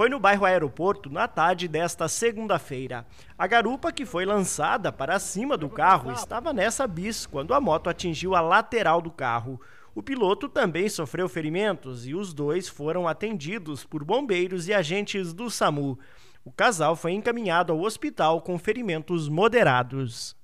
foi no bairro Aeroporto na tarde desta segunda-feira. A garupa que foi lançada para cima do carro estava nessa bis quando a moto atingiu a lateral do carro. O piloto também sofreu ferimentos e os dois foram atendidos por bombeiros e agentes do SAMU. O casal foi encaminhado ao hospital com ferimentos moderados.